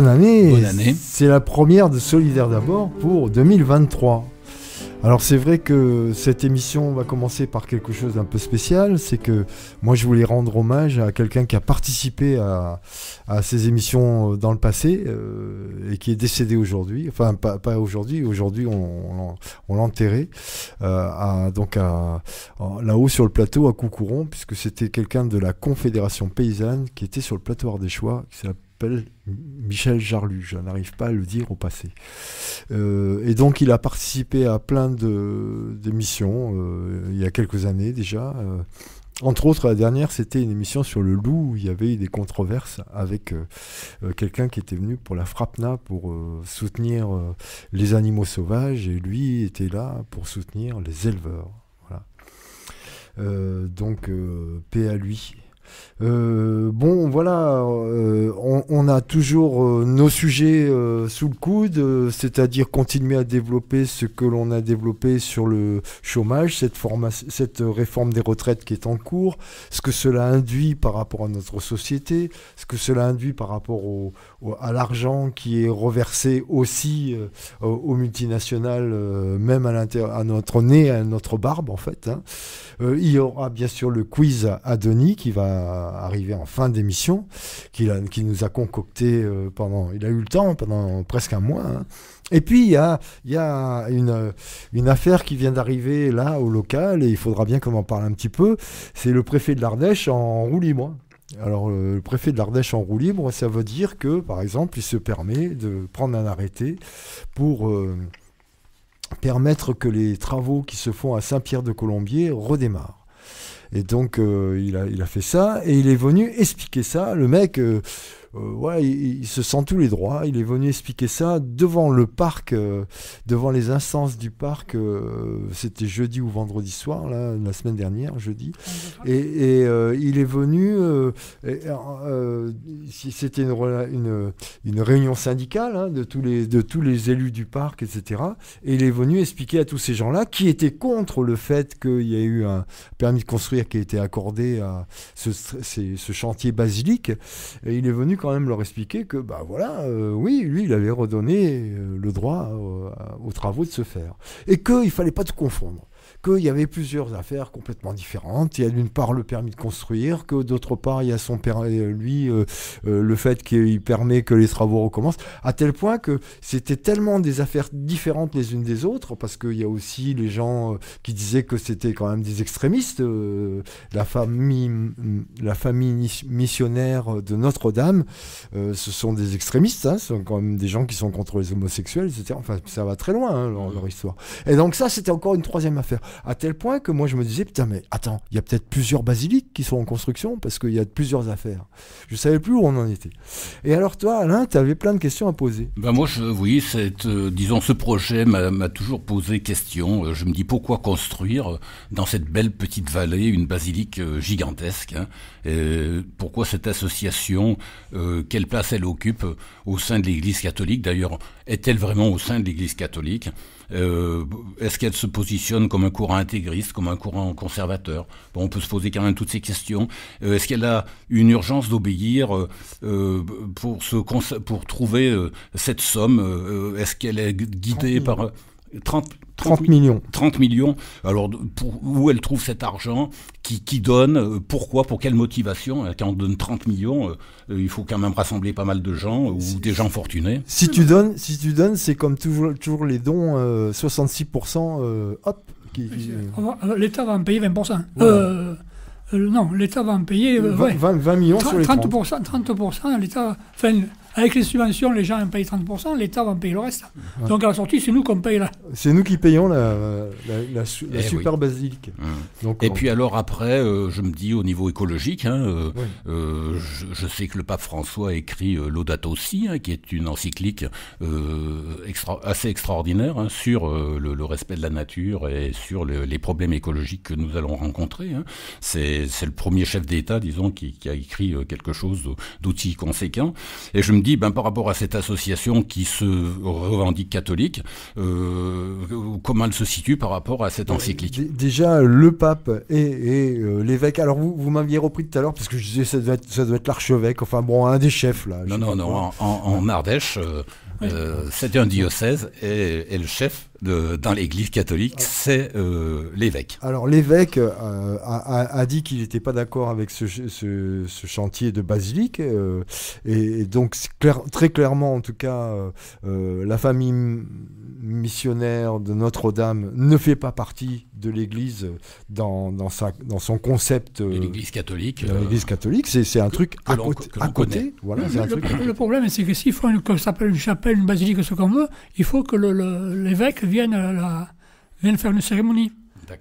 bonne année. C'est la première de Solidaire d'abord pour 2023. Alors c'est vrai que cette émission va commencer par quelque chose d'un peu spécial, c'est que moi je voulais rendre hommage à quelqu'un qui a participé à, ces émissions euh, dans le passé euh, et qui est décédé aujourd'hui, enfin pas, aujourd'hui, aujourd'hui on, on, l'a enterré, euh, donc à, là-haut sur le plateau à Coucouron, puisque c'était quelqu'un de la Confédération Paysanne qui était sur le plateau Ardéchois, qui Michel Jarlu, je n'arrive pas à le dire au passé. Euh, et donc il a participé à plein d'émissions euh, il y a quelques années déjà. Euh, entre autres, la dernière, c'était une émission sur le loup où il y avait eu des controverses avec quelqu'un qui était venu pour la Frapna pour soutenir les animaux sauvages et lui était là pour soutenir les éleveurs. Voilà. donc, paix à lui. Euh, bon, voilà, euh, on, a toujours euh, nos sujets sous le coude, c'est-à-dire continuer à développer ce que l'on a développé sur le chômage, cette, cette réforme des retraites qui est en cours, ce que cela induit par rapport à notre société, ce que cela induit par rapport au, à l'argent qui est reversé aussi aux multinationales, même à, notre nez, à notre barbe en fait. Hein. il y aura bien sûr le quiz à Denis qui va arrivé en fin d'émission, qu'il qui nous a concocté euh, pendant. Il a eu le temps, hein, pendant presque un mois. Hein. Et puis, il y a, une, affaire qui vient d'arriver là, au local, et il faudra bien qu'on en parle un petit peu. C'est le préfet de l'Ardèche en roue libre. Alors, euh, le préfet de l'Ardèche en roue libre, ça veut dire que, par exemple, il se permet de prendre un arrêté pour. Euh, permettre que les travaux qui se font à Saint-Pierre-de-Colombier redémarrent. Et donc, euh, il, a, il a fait ça, et il est venu expliquer ça. Le mec euh, euh, ouais, il, se sent tous les droits. Il est venu expliquer ça devant le parc, euh, devant les instances du parc. Euh, c'était jeudi ou vendredi soir, là, la semaine dernière, jeudi. Et, il est venu. C'était une, une, réunion syndicale hein, de tous les de tous les élus du parc, etc. Et il est venu expliquer à tous ces gens-là qui étaient contre le fait qu'il y ait eu un permis de construire qui a été accordé à ce, ce chantier basilique. Et il est venu quand même leur expliquer que, bah voilà, euh, oui, lui, il avait redonné euh, le droit euh, aux travaux de se faire. Et qu'il ne fallait pas se confondre qu'il y avait plusieurs affaires complètement différentes. Il y a d'une part le permis de construire, que d'autre part il y a son euh, lui et euh, lui euh, le fait qu'il permet que les travaux recommencent, à tel point que c'était tellement des affaires différentes les unes des autres, parce qu'il y a aussi les gens qui disaient que c'était quand même des extrémistes, la famille, la famille missionnaire de Notre-Dame, ce sont des extrémistes, hein, ce sont quand même des gens qui sont contre les homosexuels, etc. Enfin, ça va très loin dans hein, leur mm. histoire. Et donc ça, c'était encore une troisième affaire. À tel point que moi je me disais, putain, mais attends, il y a peut-être plusieurs basiliques qui sont en construction parce qu'il y a plusieurs affaires. Je savais plus où on en était. Et alors toi, Alain, tu avais plein de questions à poser. Ben moi, je, oui, cette, euh, disons, ce projet m'a toujours posé question. Euh, je me dis, pourquoi construire euh, dans cette belle petite vallée une basilique gigantesque hein, Pourquoi cette association Quelle place elle occupe au sein de l'Église catholique D'ailleurs, est-elle vraiment au sein de l'Église catholique Est-ce qu'elle se positionne comme un courant intégriste, comme un courant conservateur. Bon, on peut se poser quand même toutes ces questions. Euh, est-ce qu'elle a une urgence d'obéir euh, euh, pour, pour trouver cette somme Est-ce qu'elle est guidée par... 30, 30, millions. 30 millions. Alors, où elle trouve cet argent qui, qui donne Pourquoi Pour quelle motivation Quand on donne 30 millions, il faut quand même rassembler pas mal de gens ou des gens fortunés. Si tu donnes, si tu donnes c'est comme toujours, les dons, 66%, hop, euh, ah, L'État va en payer 20%. Euh, euh, non, l'État va en payer 20, millions 30, sur les 30%. 30%, 30% l'État. Avec les subventions, les gens en payent 30%, l'État va en payer le reste. Donc à la sortie, c'est nous qu'on paye là. C'est nous qui payons la, la, eh super basilique. Hum. Et puis alors après, euh, je me dis au niveau écologique, hein, euh, euh, je, sais que le pape François a écrit Laudato aussi, hein, qui est une encyclique assez extraordinaire hein, sur le, respect de la nature et sur les problèmes écologiques que nous allons rencontrer. C'est le premier chef d'État, disons, qui, qui, a écrit quelque chose d'outils conséquent. Et je me dit, ben, par rapport à cette association qui se revendique catholique, euh, comment elle se situe par rapport à cette euh, encyclique Déjà, le pape et, euh, l'évêque, alors vous, m'aviez repris tout à l'heure, parce que je disais ça doit être, l'archevêque, enfin bon, un des chefs là. Non, non, non, en, Ardèche, c'était c'est un diocèse et, et le chef dans l'Église catholique, c'est euh, l'évêque. Alors l'évêque euh, a, dit qu'il n'était pas d'accord avec ce, chantier de basilique, euh, et, donc très clairement, en tout cas, la famille missionnaire de Notre-Dame ne fait pas partie de l'Église dans, sa, dans son concept. L'Église catholique. L'Église catholique, c'est un truc à, côté. À côté voilà, le, problème, c'est que s'il faut une, que ça s'appelle une chapelle, une basilique, ce qu'on veut, il faut que l'évêque viennent, faire une cérémonie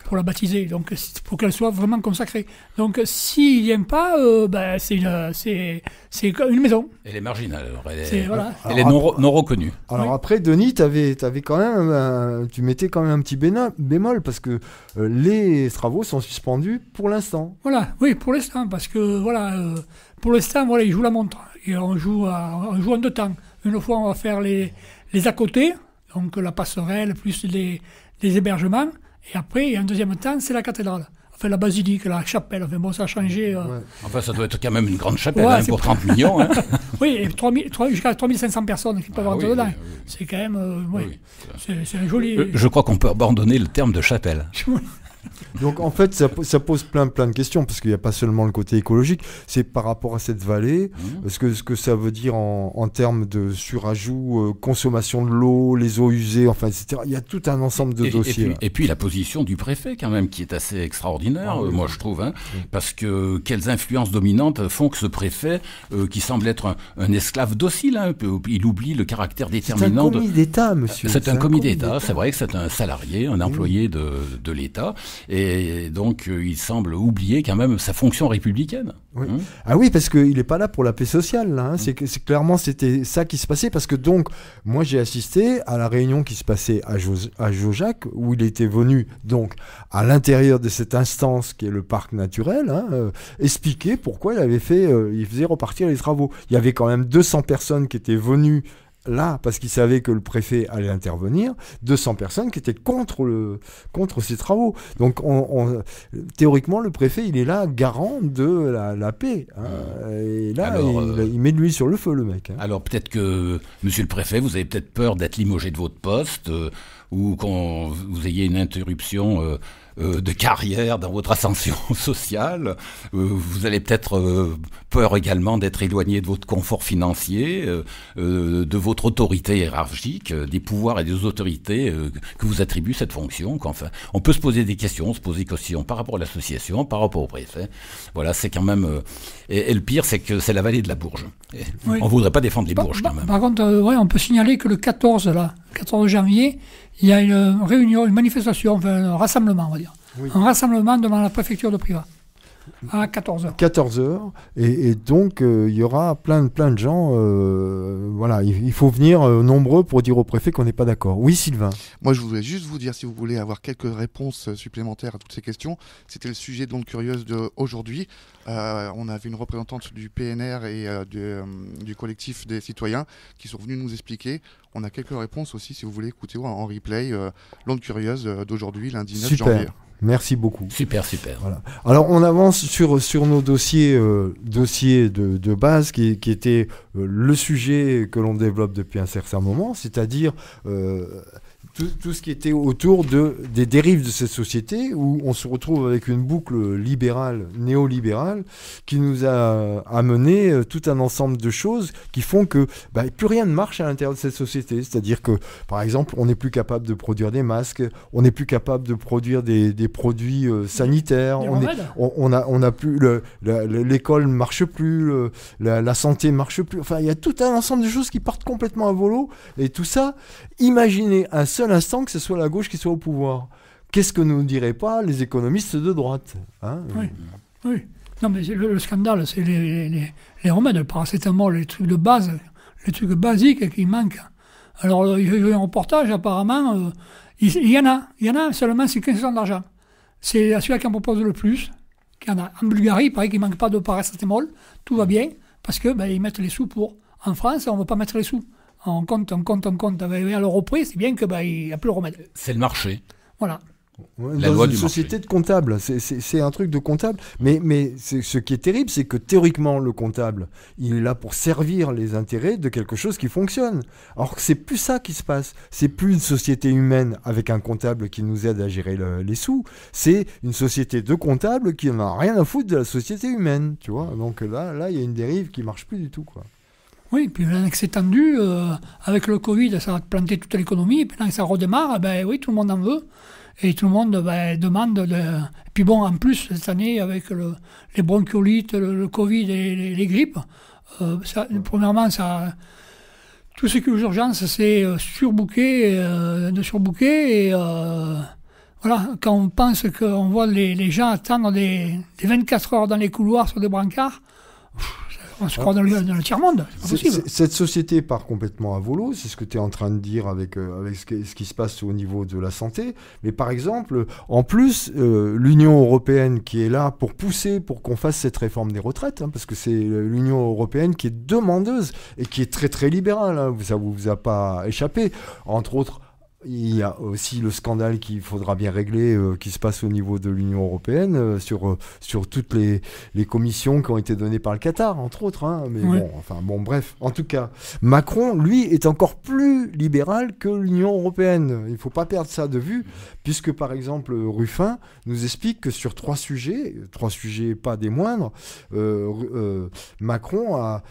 pour la baptiser, donc pour qu'elle soit vraiment consacrée. Donc s'ils ne viennent pas, euh, ben, c'est une, maison. Elle est marginale, Elle est, non, reconnue. Alors après, Denis, avais quand même, tu mettais quand même un petit bémol, parce que euh, les travaux sont suspendus pour l'instant. Voilà, oui, pour l'instant, parce que voilà, euh, pour l'instant, voilà, ils jouent la montre. Et on joue, en deux temps. Une fois, on va faire les, les à côté, donc la passerelle, plus les, les hébergements. Et après, il un deuxième temps, c'est la cathédrale. Enfin, la basilique, la chapelle. Enfin, bon, ça a changé. Euh. Enfin, ça doit être quand même une grande chapelle hein, pour 30 millions. Hein. oui, jusqu'à 3500 personnes qui peuvent ah rentrer dedans. C'est quand même. Euh, oui, c'est un joli. Je, euh, je crois qu'on peut abandonner le terme de chapelle. Donc en fait, ça, pose plein plein de questions parce qu'il n'y a pas seulement le côté écologique, c'est par rapport à cette vallée, mmh. ce, que, ce que ça veut dire en, termes de surajout, euh, consommation de l'eau, les eaux usées, enfin etc. Il y a tout un ensemble de dossiers. Et puis, la position du préfet quand même qui est assez extraordinaire, ah, moi je trouve, hein, parce que quelles influences dominantes font que ce préfet, euh, qui semble être un, esclave docile, hein, il oublie le caractère déterminant. C'est un commis d'État, monsieur. C'est un, comité commis, d'État, c'est vrai que c'est un salarié, un employé de, de l'État. Et donc, euh, il semble oublier quand même sa fonction républicaine. Hein ah oui, parce qu'il n'est pas là pour la paix sociale. Hein. C'est clairement c'était ça qui se passait parce que donc moi j'ai assisté à la réunion qui se passait à, jo à où il était venu donc à l'intérieur de cette instance qui est le parc naturel hein, euh, expliquer pourquoi il avait fait, euh, il faisait repartir les travaux. Il y avait quand même 200 personnes qui étaient venues là, parce qu'il savait que le préfet allait intervenir, 200 personnes qui étaient contre, le, contre ces travaux. Donc, théoriquement, le préfet, il est là garant de la, paix. Hein. Hmm. Et là, euh, il, met de sur le feu, le mec. Hein. Alors, peut-être que, monsieur le préfet, vous avez peut-être peur d'être limogé de votre poste euh, ou qu'on vous ayez une interruption. Euh, euh, de carrière, dans votre ascension sociale. Euh, vous allez peut-être euh, peur également d'être éloigné de votre confort financier, de votre autorité hiérarchique, des pouvoirs et des autorités que vous attribue cette fonction. Enfin, on peut se poser des questions, se poser des questions par rapport à l'association, par rapport au préfet. Voilà, c'est quand même. Et, le pire, c'est que c'est la vallée de la Bourge. On voudrait pas défendre les Bourges quand même. Par contre, ouais, on peut signaler que le 14 là. 14 janvier, il y a une réunion, une manifestation, un rassemblement, on va dire. Un rassemblement devant la préfecture de Privas à 14h. 14h. Et, donc, euh, il y aura plein, plein de gens. Euh, voilà, il, faut venir euh, nombreux pour dire au préfet qu'on n'est pas d'accord. Oui, Sylvain. Moi, je voulais juste vous dire, si vous voulez avoir quelques réponses supplémentaires à toutes ces questions, c'était le sujet de l'onde curieuse d'aujourd'hui. on avait une représentante du PNR et du, collectif des citoyens qui sont venus nous expliquer. On a quelques réponses aussi, si vous voulez écouter en, replay, l'onde curieuse d'aujourd'hui, lundi 9 janvier. Merci beaucoup. Super, super. Alors, on avance sur, sur nos dossiers, euh, de, base qui, qui étaient euh, le sujet que l'on développe depuis un certain moment, c'est-à-dire euh, tout, ce qui était autour de, des dérives de cette société où on se retrouve avec une boucle libérale, néolibérale, qui nous a amené tout un ensemble de choses qui font que bah, plus rien ne marche à l'intérieur de cette société. C'est-à-dire que, par exemple, on n'est plus capable de produire des masques, on n'est plus capable de produire des produits euh, sanitaires. On, est, a, on a plus l'école marche plus, la, santé santé marche plus. Enfin, il y a tout un ensemble de choses qui partent complètement à volo. Et tout ça, imaginez un seul instant que ce soit la gauche qui soit au pouvoir. Qu'est-ce que nous ne diraient pas les économistes de droite hein Oui, Non, mais le, scandale, c'est les, les, les, remèdes, le les trucs de base, les trucs basiques qui manquent. Alors, euh, il a eu un reportage, apparemment, euh, il, y en a, il y en a seulement, c'est 15 d'argent. C'est celui-là qui en propose le plus. En, a. en Bulgarie, il paraît qu'il ne manque pas de paracétamol. Tout va bien parce que ben, mettent les sous pour. En France, on ne veut pas mettre les sous. On compte, on compte, on compte. à c'est bien que ben, il n'y a plus le remède. C'est le marché. Voilà dans une société de comptable, c'est un truc de comptable. Mais, ce qui est terrible, c'est que théoriquement, le comptable, il est là pour servir les intérêts de quelque chose qui fonctionne. Alors que c'est plus ça qui se passe. C'est plus une société humaine avec un comptable qui nous aide à gérer les sous. C'est une société de comptable qui n'a rien à foutre de la société humaine, tu vois. Donc là, là, il y a une dérive qui marche plus du tout, quoi. Oui, puis maintenant que c'est tendu, euh, avec le Covid, ça a planté toute l'économie, et maintenant que ça redémarre, ben oui, tout le monde en veut. Et tout le monde ben, demande. De... Et puis bon, en plus, cette année, avec les bronchiolites, le, Covid et les, grippes, euh, premièrement, ça, tout ce qui est urgence, c'est euh, surbooké, de surbooker. Et voilà, quand on pense qu'on voit les, gens attendre des, 24 heures dans les couloirs sur des brancards, on se croit dans le, tiers-monde. Cette société part complètement à volo, c'est ce que tu es en train de dire avec, euh, avec ce, qui se passe au niveau de la santé. Mais par exemple, en plus, euh, l'Union européenne qui est là pour pousser pour qu'on fasse cette réforme des retraites, hein, parce que c'est euh, l'Union européenne qui est demandeuse et qui est très très libérale, hein. ça ne vous a pas échappé, entre autres il y a aussi le scandale qu'il faudra bien régler, euh, qui se passe au niveau de l'Union européenne, euh, sur, euh, sur toutes les, les, commissions qui ont été données par le Qatar, entre autres. Hein, mais bon, enfin, bon, bref. En tout cas, Macron, lui, est encore plus libéral que l'Union européenne. Il ne faut pas perdre ça de vue, puisque, par exemple, Ruffin nous explique que sur trois sujets, trois sujets pas des moindres, Macron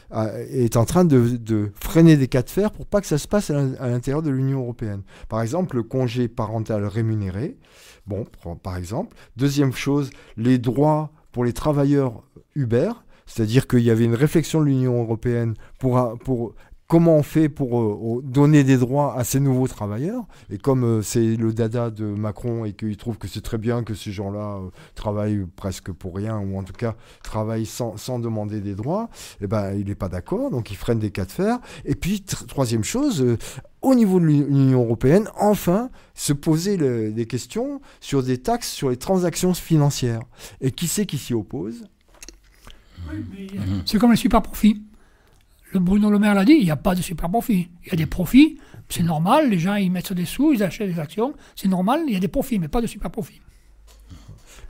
est en train de, de, freiner des cas de fer pour pas que ça se passe à l'intérieur de l'Union européenne. Par par exemple, le congé parental rémunéré. Bon, par exemple. Deuxième chose, les droits pour les travailleurs Uber. C'est-à-dire qu'il y avait une réflexion de l'Union européenne pour, pour comment on fait pour euh, donner des droits à ces nouveaux travailleurs Et comme euh, c'est le dada de Macron et qu'il trouve que c'est très bien que ces gens-là euh, travaillent presque pour rien, ou en tout cas travaillent sans, demander des droits, eh ben, il n'est pas d'accord, donc il freine des cas de fer. Et puis, troisième chose, au niveau de l'Union européenne, enfin, se poser des questions sur des taxes sur les transactions financières. Et qui c'est qui s'y oppose oui, C'est comme les super-profits le Bruno Le Maire l'a dit, il n'y a pas de super profit. Il y a des profits, c'est normal, les gens ils mettent des sous, ils achètent des actions, c'est normal, il y a des profits, mais pas de super profit.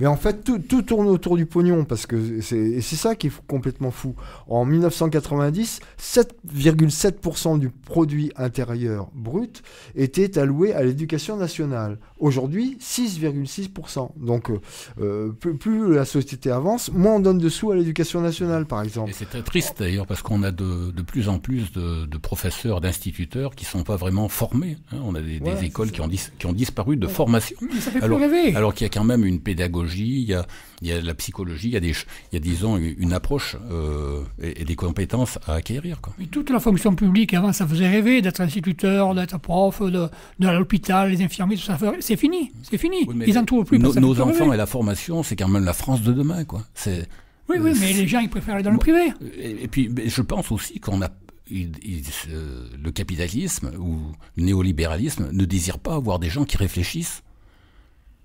Mais en fait, tout, tourne autour du pognon, parce que c'est ça qui est complètement fou. En 1990, 7,7% du produit intérieur brut était alloué à l'éducation nationale. Aujourd'hui, 6,6%. Donc, euh, euh, plus, la société avance, moins on donne de sous à l'éducation nationale, par exemple. c'est très triste, d'ailleurs, parce qu'on a de, plus en plus de, professeurs, d'instituteurs qui ne sont pas vraiment formés. Hein. On a des, écoles qui ont, qui ont, disparu de formation. alors qu'il y a quand même une pédagogie il y a, la psychologie, il y a, disons, une approche euh, et, des compétences à acquérir. Quoi. toute la fonction publique, avant, ça faisait rêver d'être instituteur, d'être prof, de, l'hôpital, les infirmiers, ça. C'est fini, c'est fini. ils n'en trouvent plus. nos enfants et la formation, c'est quand même la France de demain. Quoi. oui, oui, mais les gens, ils préfèrent aller dans le privé. Et, puis, je pense aussi qu'on a le capitalisme ou le néolibéralisme ne désire pas avoir des gens qui réfléchissent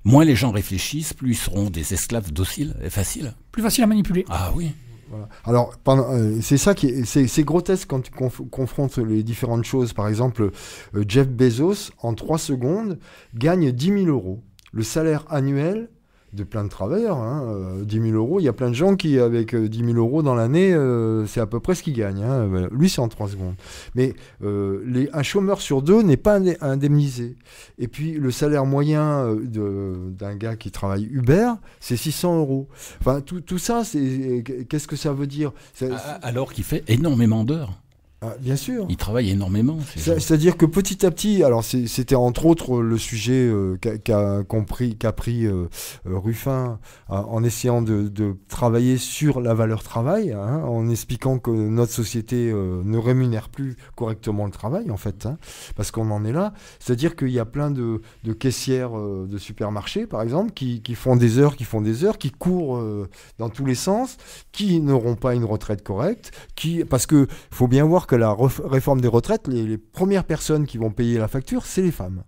Moins les gens réfléchissent, plus ils seront des esclaves dociles et faciles. Plus faciles à manipuler. Ah oui. Alors, euh, c'est ça qui c'est grotesque quand tu confrontes les différentes choses. Par exemple, euh, Jeff Bezos, en 3 secondes, gagne 10 000 euros. Le salaire annuel de plein de travailleurs. 10 hein, 000 euh, euros, il y a plein de gens qui, avec 10 euh, 000 euros dans l'année, euh, c'est à peu près ce qu'ils gagnent. Hein. Lui, c'est en 3 secondes. Mais les, un chômeur sur deux n'est pas indemnisé. Et puis, le salaire moyen d'un gars qui travaille Uber, c'est 600 euros. Enfin, tout, tout ça, qu'est-ce que ça veut dire Alors qu'il fait énormément d'heures. Ah, bien sûr. Il travaille énormément. C'est-à-dire que petit à petit, alors c'était entre autres le sujet euh, qu'a compris, qu'a pris euh, euh, Ruffin en essayant de, travailler sur la valeur travail, hein, en expliquant que notre société ne rémunère plus correctement le travail en fait, hein, parce qu'on en est là. C'est-à-dire qu'il y a plein de, caissières de supermarchés par exemple qui, qui, font des heures, qui font des heures, qui courent dans tous les sens, qui n'auront pas une retraite correcte, qui parce que faut bien voir que la réforme des retraites, les, premières personnes qui vont payer la facture, c'est les femmes.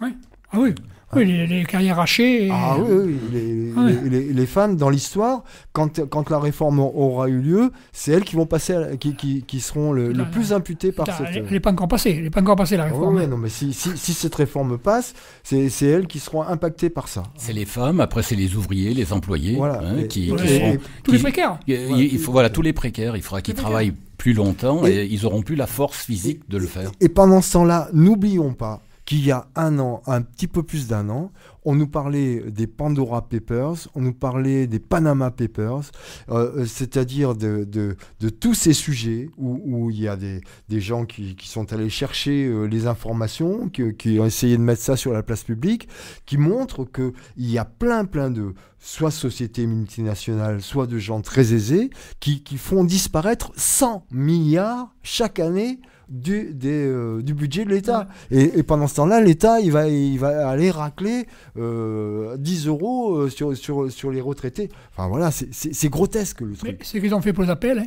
Oui. Ah oui. Ah. oui les, carrières hachées. Ah oui, ah les, femmes dans l'histoire, quand, quand, la réforme aura eu lieu, c'est elles qui vont passer, qui, qui, seront le, plus imputées par cette. Elle n'est pas encore passée, elle n'est pas encore passée la ah réforme. non, mais si, si, cette réforme passe, c'est elles qui seront impactées par ça. C'est les femmes, après c'est les ouvriers, les employés, voilà, hein, qui, tous les précaires. il faut, voilà, tous les précaires. Il faudra qu'ils travaillent plus longtemps et, ils auront plus la force physique de le faire. Et pendant ce temps-là, n'oublions pas qu'il y a un an, un petit peu plus d'un an, on nous parlait des Pandora Papers, on nous parlait des Panama Papers, euh, euh, c'est-à-dire de, tous ces sujets où, il y a des, gens qui, sont allés chercher euh, les informations, qui, ont essayé de mettre ça sur la place publique, qui montrent qu'il y a plein, plein de soit sociétés multinationales, soit de gens très aisés, qui, qui font disparaître 100 milliards chaque année du, des, euh, du budget de l'État. Et, pendant ce temps-là, l'État, il va, il va aller racler 10 euh, euros euh, sur, sur, sur les retraités. Enfin voilà, c'est grotesque le truc. C'est ce qu'ils ont fait pour les appels.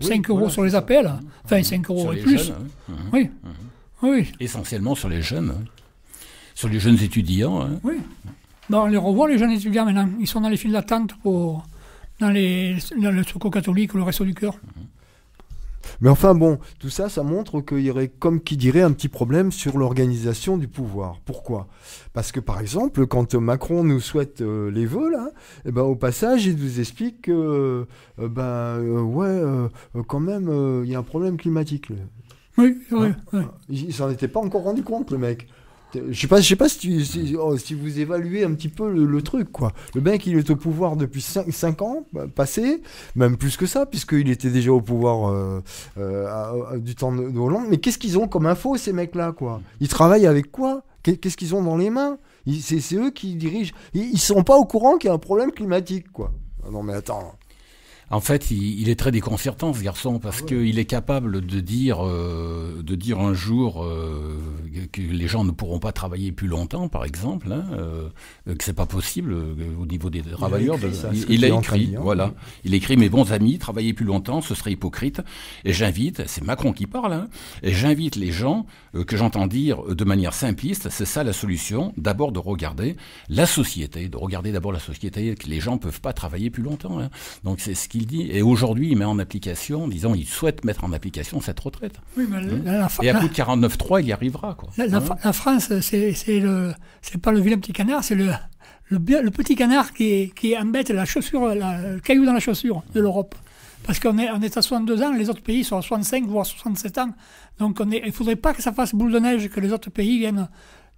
5 hein. hein. mmh. euros sur les appels. Enfin, 5 euros et plus. Hein. Mmh. oui. Mmh. oui. Essentiellement sur les jeunes. Sur les jeunes étudiants. Oui. on les revoit, les jeunes étudiants, maintenant. Ils sont dans les files d'attente pour... dans, les... dans le Secours catholique ou le Resto du Cœur. Mais enfin bon, tout ça, ça montre qu'il y aurait, comme qui dirait, un petit problème sur l'organisation du pouvoir. Pourquoi Parce que par exemple, quand Macron nous souhaite euh, les vœux, là, hein, eh ben, au passage, il nous explique que, euh, ben euh, ouais, quand même, il y a un problème climatique. Hein oui, oui. Il s'en était pas encore rendu compte, le mec. Je sais pas, je sais pas si, oh, si, vous évaluez un petit peu le, truc, quoi. Le mec, il est au pouvoir depuis 5, ans bah, passé, même plus que ça, puisqu'il était déjà au pouvoir euh, euh, du temps de, Hollande. Mais qu'est-ce qu'ils ont comme info, ces mecs-là, quoi Ils travaillent avec quoi Qu'est-ce qu'ils ont dans les mains C'est eux qui dirigent. Ils, sont pas au courant qu'il y a un problème climatique, quoi. Ah non, mais attends. En fait, il, est très déconcertant ce garçon parce ah qu'il est capable de dire, euh, de dire un jour euh, que les gens ne pourront pas travailler plus longtemps, par exemple, hein, euh, que c'est pas possible au niveau des travailleurs. Il a écrit, il, écrit voilà, il écrit mes bons amis, travailler plus longtemps, ce serait hypocrite. Et j'invite, c'est Macron qui parle, hein, et j'invite les gens que j'entends dire de manière simpliste, c'est ça la solution. D'abord de regarder la société, de regarder d'abord la société, que les gens peuvent pas travailler plus longtemps. Hein. Donc c'est ce qui il dit. Et aujourd'hui, il met en application, disons, il souhaite mettre en application cette retraite. Oui, mais hein et à coup de 49.3, il y arrivera. Quoi. La, hein France, c'est le, c'est pas le vilain petit canard, c'est le, le, petit canard qui, qui embête la chaussure, le caillou dans la chaussure de l'Europe. Parce qu'on est, on est à 62 ans, les autres pays sont à 65 voire 67 ans. Donc on est, il ne faudrait pas que ça fasse boule de neige, que les autres pays viennent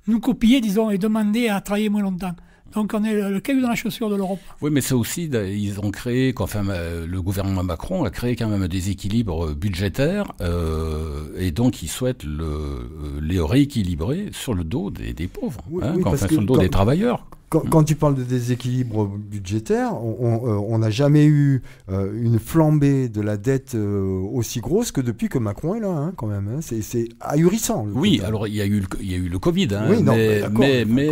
nous copier, disons, et demander à travailler moins longtemps. Donc on est le caillou dans la chaussure de l'Europe. Oui, mais ça aussi, ils ont créé, enfin, euh, le gouvernement Macron a créé quand même un déséquilibre budgétaire, euh, et donc ils souhaitent les euh, rééquilibrer sur le dos des, pauvres, hein, enfin, sur le dos des travailleurs. Quand, tu parles de déséquilibre budgétaire, on euh, n'a jamais eu euh, une flambée de la dette euh, aussi grosse que depuis que Macron est là, hein, quand même. Hein. C'est ahurissant. Oui, hein. alors il y, a eu le, il y a eu le Covid. mais, mais, mais,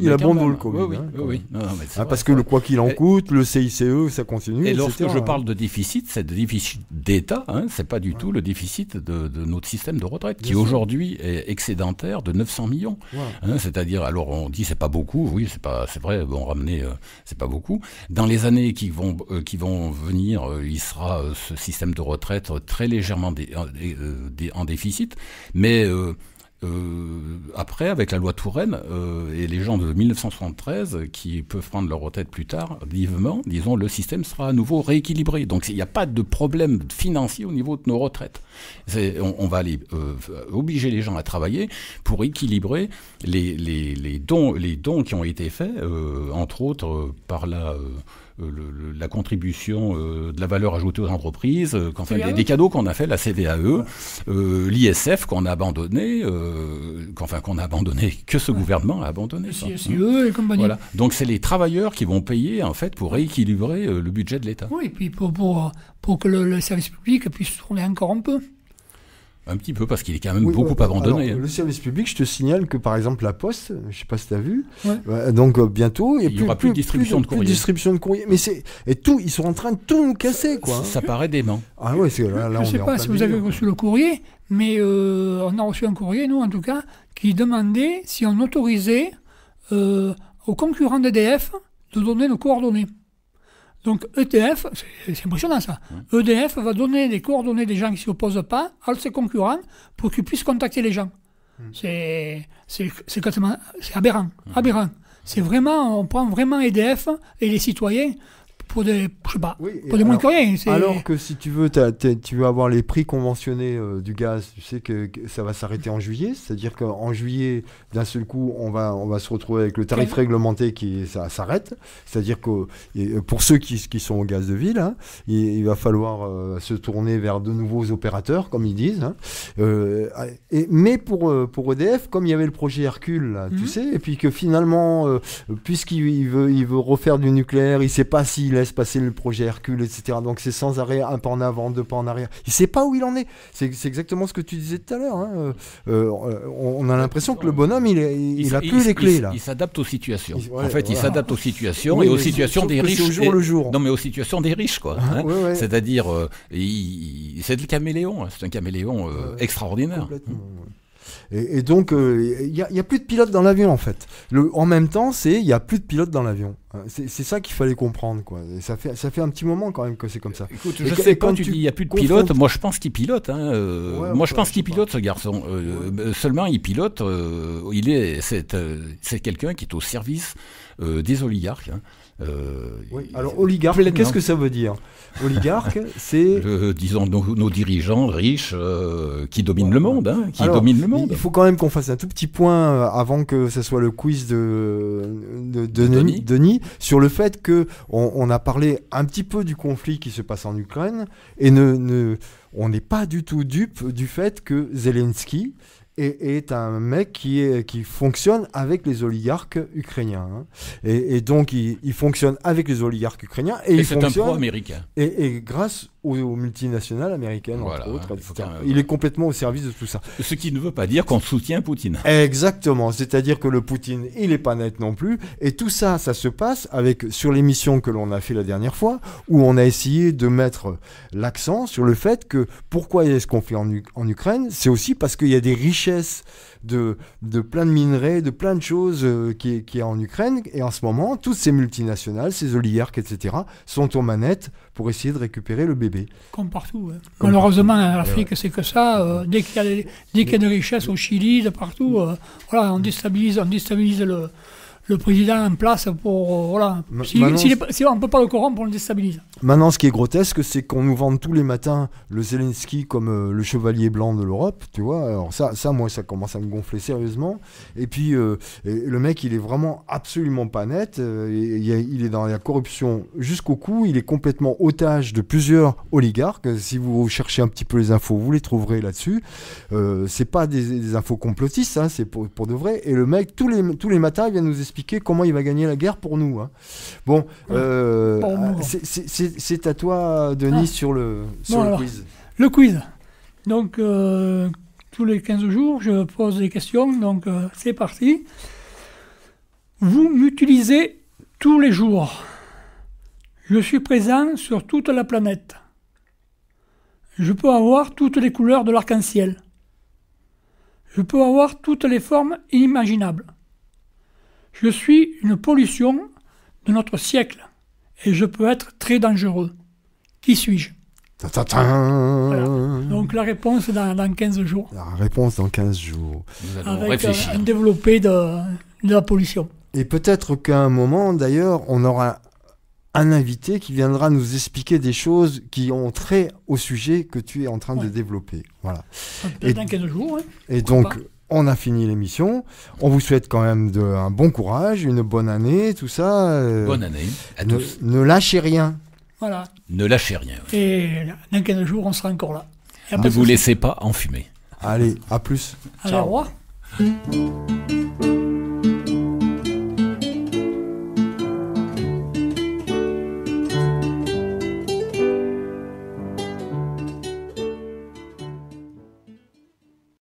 il a le Covid. oui, parce que le quoi qu'il en coûte, le CICE, ça continue. Et lorsque je parle de déficit, c'est de déficit d'État, c'est pas du tout le déficit de, notre système de retraite, qui aujourd'hui est excédentaire de 900 millions. C'est-à-dire, alors on dit c'est pas beaucoup, oui, c'est pas, c'est vrai, bon, ramener, euh, c'est pas beaucoup. Dans les années qui vont, euh, qui vont venir, euh, il sera ce système de retraite très légèrement en déficit, mais après, avec la loi Touraine et les gens de 1973 qui peuvent prendre leur retraite plus tard, vivement, disons, le système sera à nouveau rééquilibré. Donc il n'y a pas de problème financier au niveau de nos retraites. On, on, va aller obliger les gens à travailler pour équilibrer les, dons, les dons qui ont été faits, euh, entre autres euh, par la, euh, la contribution de la valeur ajoutée aux entreprises, quand e. des, des, cadeaux qu'on a fait, la CVAE, l'ISF qu'on a abandonné, enfin qu'on a abandonné, que ce gouvernement a abandonné. Le et Voilà. Donc c'est les travailleurs qui vont payer en fait pour rééquilibrer le budget de l'État. Oui, et puis pour, pour, pour que le, le service public puisse tourner encore un peu. Un petit peu, parce qu'il est quand même beaucoup abandonné. Hein. le service public, je te signale que par exemple la Poste, je ne sais pas si tu as vu, euh, donc euh, bientôt, il n'y aura plus, de distribution de courrier. de distribution de courrier. Mais c'est, et tout, ils sont en train de tout nous casser, quoi. Hein. Ça, paraît dément. Ah je ne sais pas si vous avez reçu le courrier, mais euh, on a reçu un courrier, nous en tout cas, qui demandait si on autorisait aux concurrents d'EDF de donner nos coordonnées. Donc ETF, c'est impressionnant ça. EDF va donner les coordonnées des gens qui ne s'y opposent pas à ses concurrents pour qu'ils puissent contacter les gens. Hmm. C'est aberrant. Hmm. aberrant. C'est vraiment, on prend vraiment EDF et les citoyens pour des, Alors que si tu veux, tu veux avoir les prix conventionnés euh, du gaz, tu sais que, ça va s'arrêter en juillet, c'est-à-dire qu'en juillet, d'un seul coup, on va, on va se retrouver avec le tarif réglementé qui ça s'arrête, c'est-à-dire que euh, pour ceux qui, qui, sont au gaz de ville, hein, il, va falloir euh, se tourner vers de nouveaux opérateurs, comme ils disent. Hein. et, mais pour, pour EDF, comme il y avait le projet Hercule, tu mhm. sais, et puis que finalement, puisqu'il veut, il veut refaire du nucléaire, il ne sait pas s'il laisse passer le projet Hercule, etc. Donc c'est sans arrêt un pas en avant, deux pas en arrière. Il sait pas où il en est. C'est exactement ce que tu disais tout à l'heure. Hein. Euh, euh, on, a l'impression que le bonhomme, il, n'a a plus les clés là. Il s'adapte aux situations. en fait, il s'adapte aux situations et aux situations des riches. Au jour le jour. Non, mais aux situations des riches, quoi. Ah, hein. C'est-à-dire, euh, c'est le caméléon. Hein. C'est un caméléon extraordinaire. Complètement, et, donc, euh, il n'y a, plus de pilote dans l'avion, en fait. en même temps, c'est il n'y a plus de pilote dans l'avion. Hein, c'est ça qu'il fallait comprendre, quoi. ça, fait, ça fait un petit moment, quand même, que c'est comme ça. Euh, je sais quand tu dis il n'y a plus de pilotes. pilote, moi je pense qu'il pilote. Hein, euh, moi je pense qu'il pilote, ce garçon. Seulement, il pilote, il est, c'est quelqu'un qui est au service des oligarques. Hein. Euh, alors oligarque, qu'est-ce hein. que ça veut dire Oligarque, c'est euh, disons nos, dirigeants riches euh, qui dominent le monde, hein, qui le monde. Il faut quand même qu'on fasse un tout petit point avant que ce soit le quiz de, de, Denis. sur le fait qu'on a parlé un petit peu du conflit qui se passe en Ukraine et on n'est pas du tout dupe du fait que Zelensky est un mec qui, qui fonctionne avec les oligarques ukrainiens. Hein. Et, donc, il, fonctionne avec les oligarques ukrainiens. Et, c'est un pro-américain. Et, grâce aux, multinationales américaines, Il est complètement au service de tout ça. Ce qui ne veut pas dire qu'on soutient Poutine. Exactement. C'est-à-dire que le Poutine, il n'est pas net non plus. Et tout ça, ça se passe avec, sur l'émission que l'on a fait la dernière fois, où on a essayé de mettre l'accent sur le fait que pourquoi il y a ce conflit en, en Ukraine, c'est aussi parce qu'il y a des riches de, de plein de minerais, de plein de choses euh, qui, est, en Ukraine. Et en ce moment, toutes ces multinationales, ces oligarques, etc., sont aux manettes pour essayer de récupérer le bébé. Comme partout. Hein. Malheureusement, en Afrique, c'est que ça. Euh, dès qu'il y, a des richesses au Chili, de partout, euh, voilà, on déstabilise, on déstabilise le, le président en place pour. Euh, voilà. Si, si, on ne peut pas le corrompre, on le déstabilise. Maintenant, ce qui est grotesque, c'est qu'on nous vend tous les matins le Zelensky comme euh, le chevalier blanc de l'Europe, tu vois. Alors, ça, ça, moi, ça commence à me gonfler sérieusement. Et puis, euh, le mec, il est vraiment absolument pas net. il, est dans la corruption jusqu'au cou. Il est complètement otage de plusieurs oligarques. Si vous cherchez un petit peu les infos, vous les trouverez là-dessus. c'est pas des, infos complotistes, hein, c'est pour, de vrai. Et le mec, tous les, tous les matins, il vient nous expliquer comment il va gagner la guerre pour nous. Hein. Bon, euh, c'est à toi, Denis, ah. sur, le, sur le quiz. Le quiz. Donc, euh, tous les 15 jours, je pose des questions. Donc, euh, c'est parti. Vous m'utilisez tous les jours. Je suis présent sur toute la planète. Je peux avoir toutes les couleurs de l'arc-en-ciel. Je peux avoir toutes les formes imaginables. Je suis une pollution de notre siècle et je peux être très dangereux. Qui suis-je Donc la réponse dans, dans, 15 jours. La réponse dans 15 jours. Nous allons réfléchir. Un, euh, développé de, la pollution. Et peut-être qu'à un moment, d'ailleurs, on aura un invité qui viendra nous expliquer des choses qui ont trait au sujet que tu es en train de développer. Voilà. Et, dans 15 jours. Hein. Et donc, on a fini l'émission. On vous souhaite quand même de, un bon courage, une bonne année, tout ça. Euh, bonne année à ne, tous. Ne lâchez rien. Voilà. Ne lâchez rien. Et dans quelques jours, on sera encore là. ne vous laissez pas enfumer. Allez, à plus. Ciao.